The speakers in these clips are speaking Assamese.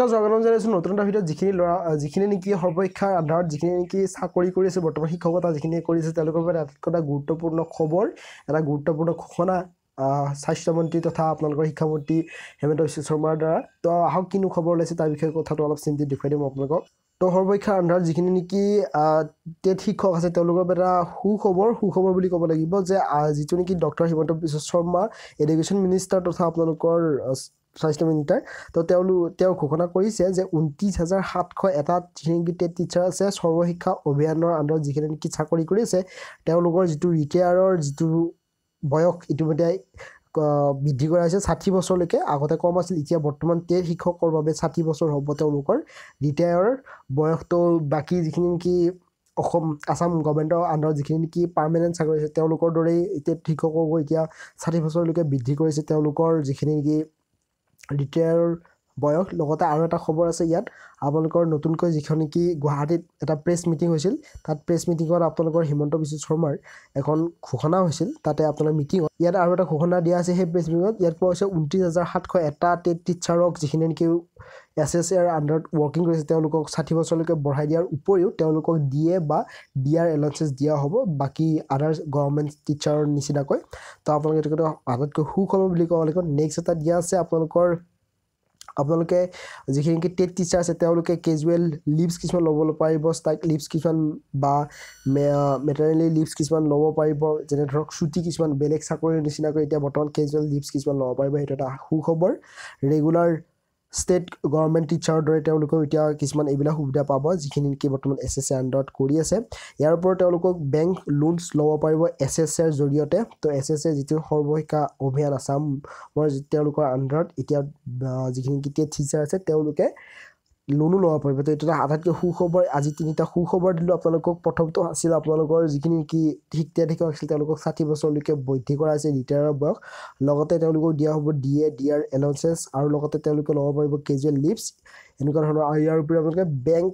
উক্ত জনগণ জানিছোঁ নতুন এটা ভিডিঅ'ত যিখিনি ল'ৰা যিখিনি নেকি সৰ্বশিক্ষাৰ আধাৰত যিখিনি নেকি চাকৰি কৰি আছে বৰ্তমান শিক্ষকতা যিখিনি কৰিছে তেওঁলোকৰ বাবে আটাইতকৈ এটা গুৰুত্বপূৰ্ণ খবৰ এটা গুৰুত্বপূৰ্ণ ঘোষণা স্বাস্থ্যমন্ত্ৰী তথা আপোনালোকৰ শিক্ষামন্ত্ৰী হেমন্ত বিশ্ব শৰ্মাৰ দ্বাৰা তো আহক কিনো খবৰ ওলাইছে তাৰ বিষয়ে কথাটো অলপ চিন্তিত দেখুৱাই দিম আপোনালোকক তো সৰ্বশিক্ষাৰ আন্ধাৰত যিখিনি নেকি টেট শিক্ষক আছে তেওঁলোকৰ বাবে এটা সুখবৰ সুখবৰ বুলি ক'ব লাগিব যে যিটো নেকি doctor Himanta Biswa Sarma education minister তথা আপোনালোকৰ চাইছিলোঁ মিনিটাৰ তো তেওঁলোক তেওঁ ঘোষণা কৰিছে যে ঊনত্ৰিছ হাজাৰ সাতশ এটা ত্ৰিশংগীতীয় টিচাৰ আছে সৰ্বশিক্ষা অভিযানৰ আণ্ডাৰত যিখিনি নেকি চাকৰি কৰিছে তেওঁলোকৰ যিটো ৰিটায়াৰৰ যিটো বয়স ইতিমধ্যে বৃদ্ধি কৰা হৈছে ষাঠি বছৰলৈকে আগতে কম আছিল এতিয়া বৰ্তমান টেট শিক্ষকৰ বাবে ষাঠি বছৰ হ'ব তেওঁলোকৰ ৰিটায়াৰৰ বয়সটো বাকী যিখিনি নেকি অসম আছাম গভৰ্মেণ্টৰ আণ্ডাৰত যিখিনি নেকি পাৰ্মানেণ্ট চাকৰি আছে তেওঁলোকৰ দৰেই টেট শিক্ষককো এতিয়া ষাঠি বছৰলৈকে বৃদ্ধি কৰিছে তেওঁলোকৰ যিখিনি নেকি Detail. বয়স লগতে আৰু এটা খবৰ আছে ইয়াত আপোনালোকৰ নতুনকৈ যিখন নেকি গুৱাহাটীত এটা প্ৰেছ মিটিং হৈছিল তাত প্ৰেছ মিটিঙত আপোনালোকৰ হিমন্ত বিশ্ব শৰ্মাৰ এখন ঘোষণা হৈছিল তাতে আপোনাৰ মিটিঙত ইয়াত আৰু এটা ঘোষণা দিয়া আছে সেই প্ৰেছ মিটিঙত ইয়াত পোৱা হৈছে ঊনত্ৰিছ হাজাৰ সাতশ এটা টেট টিচাৰক যিখিনি নেকি এছ এছ এৰ আণ্ডাৰত ৱৰ্কিং কৰিছে তেওঁলোকক ষাঠি বছৰলৈকে বঢ়াই দিয়াৰ উপৰিও তেওঁলোকক ডি এ বা ডি আৰ এলাউন্সেছ দিয়া হ'ব বাকী আদাৰ্ছ গভৰ্ণমেণ্ট টিচাৰৰ নিচিনাকৈ তো আপোনালোকে এইটো কথা আটাইতকৈ সুখবৰ বুলি ক'ব লাগিব নেক্সট এটা দিয়া আছে আপোনালোকৰ আপোনালোকে যিখিনি নেকি টেট টিচাৰ আছে তেওঁলোকে কেজুৱেল লিভছ কিছুমান ল'ব পাৰিব ষ্টাইক লিপছ কিছুমান বা মেটাৰনেলি লিভছ কিছুমান ল'ব পাৰিব যেনে ধৰক চুটি কিছুমান বেলেগ চাকৰিৰ নিচিনাকৈ এতিয়া বৰ্তমান কেজুৱেল লিভছ কিছুমান ল'ব পাৰিব সেইটো এটা সুখবৰ ৰেগুলাৰ ষ্টেট গভৰ্ণমেণ্ট টিচাৰৰ দৰে তেওঁলোকেও এতিয়া কিছুমান এইবিলাক সুবিধা পাব যিখিনি নেকি বৰ্তমান এছ এছ এ আণ্ডাৰত কৰি আছে ইয়াৰ ওপৰত তেওঁলোকক বেংক লোনছ ল'ব পাৰিব এছ এছ এৰ জৰিয়তে তো এছ এছ এ যিটো সৰ্বশিক্ষা অভিযান আছামৰ তেওঁলোকৰ আণ্ডাৰত এতিয়া যিখিনি টিচাৰ আছে তেওঁলোকে লোনো ল'ব পাৰিব তো এইটো এটা আটাইতকৈ সুখবৰ আজি তিনিটা সুখবৰ দিলোঁ আপোনালোকক প্ৰথমটো আছিল আপোনালোকৰ যিখিনি নেকি শিক্ষাধিক আছিল তেওঁলোকক ষাঠি বছৰলৈকে বৃদ্ধি কৰা হৈছে ৰিটায়াৰৰ বয়স লগতে তেওঁলোকক দিয়া হ'ব D A D R allowances আৰু লগতে তেওঁলোকে ল'ব পাৰিব কেজুৱেল লিভছ এনেকুৱা ধৰণৰ আৰু ইয়াৰ উপৰি আপোনালোকে বেংক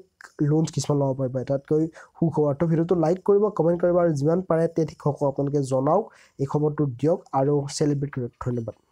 লোনছ কিছুমান ল'ব পাৰিব এটাতকৈ সুখবৰ তো ভিডিঅ'টো লাইক কৰিব কমেণ্ট কৰিব আৰু যিমান পাৰে তেতিয়া আপোনালোকে জনাওক এই খবৰটো দিয়ক আৰু চেলিব্ৰেট কৰক ধন্যবাদ